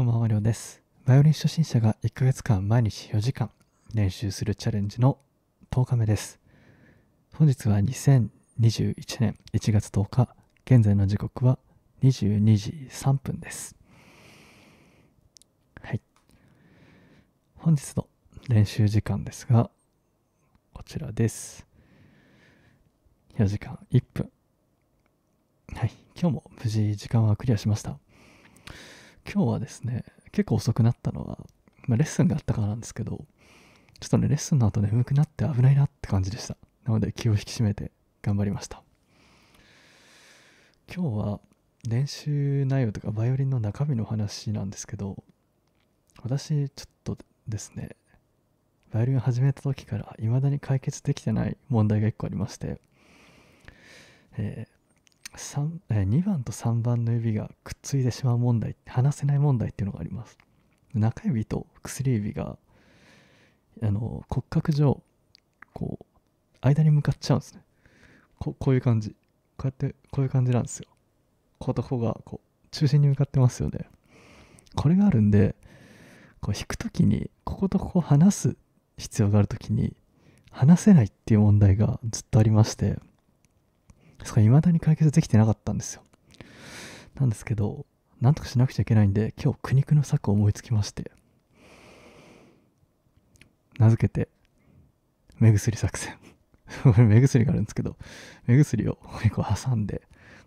こんばんは、りょうです。バイオリン初心者が1ヶ月間毎日4時間練習するチャレンジの10日目です。本日は2021年1月10日、現在の時刻は22時3分です。はい。本日の練習時間ですが、こちらです。4時間1分。はい。今日も無事時間はクリアしました。今日はですね、結構遅くなったのは、まあ、レッスンがあったからなんですけど、ちょっとね、レッスンの後眠くなって危ないなって感じでした。なので気を引き締めて頑張りました。今日は練習内容とかバイオリンの中身の話なんですけど、私ちょっとですね、バイオリンを始めた時から未だに解決できてない問題が1個ありまして、えー、2番と3番の指がくっついてしまう問題離せない問題っていうのがあります中指と薬指があの骨格上こう間に向かっちゃうんですねこういう感じこうやってこういう感じなんですよこうとこがこう中心に向かってますよねこれがあるんでこう引く時にこことここ離す必要がある時に話せないっていう問題がずっとありましてそれが未だに解決できてなかったんですよ。なんですけど、なんとかしなくちゃいけないんで、今日苦肉の策を思いつきまして、名付けて、目薬作戦。目薬があるんですけど、目薬をこう挟んで、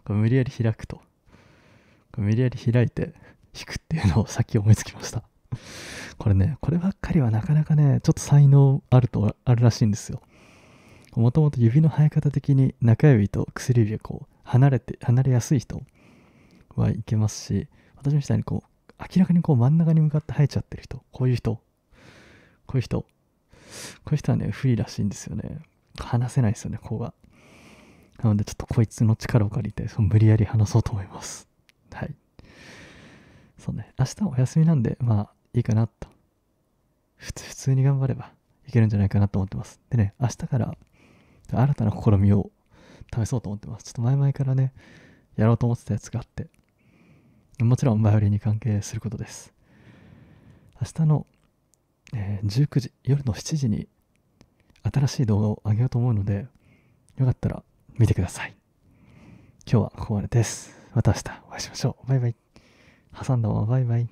こう無理やり開くと。無理やり開いて、引くっていうのをさっき思いつきました。これね、こればっかりはなかなかね、ちょっと才能あるとあるらしいんですよ。もともと指の生え方的に中指と薬指がこう離れて離れやすい人はいけますし私みたいにこう明らかにこう真ん中に向かって生えちゃってる人こういう人こういう人こういう人はね不利らしいんですよね話せないですよねこうがなのでちょっとこいつの力を借りてその無理やり話そうと思いますはいそうね明日お休みなんでまあいいかなと普通に頑張ればいけるんじゃないかなと思ってますでね明日から新たな試みを試そうと思ってます。ちょっと前々からね、やろうと思ってたやつがあって、もちろんバイオリンに関係することです。明日の、えー、19時、夜の7時に新しい動画を上げようと思うので、よかったら見てください。今日はここまでです。また明日お会いしましょう。バイバイ。挟んだままバイバイ。